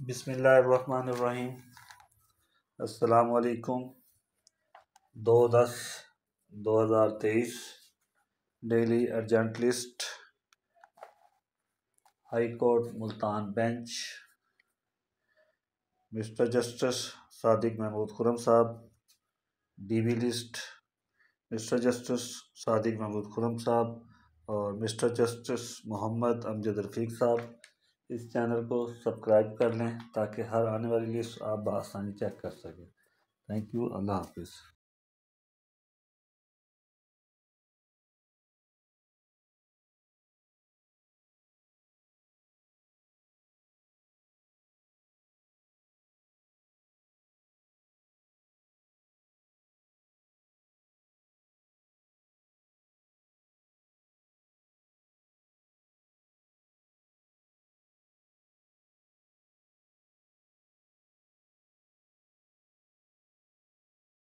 अस्सलाम वालेकुम दो दस दो हज़ार तेईस daily urgent list high court Multan bench Mister Justice Sadiq Mahmood Khurram sahab DB list Mister Justice Sadiq Mahmood Khurram sahab और मिस्टर जस्टिस मोहम्मद अमजद रफ़ीक साहब इस चैनल को सब्सक्राइब कर लें ताकि हर आने वाली लिस्ट आप बसानी चेक कर सकें थैंक यू अल्लाह हाफिज़